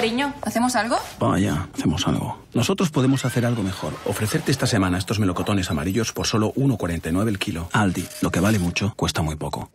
Cariño, ¿hacemos algo? Vaya, hacemos algo. Nosotros podemos hacer algo mejor. Ofrecerte esta semana estos melocotones amarillos por solo 1,49 el kilo. Aldi, lo que vale mucho, cuesta muy poco.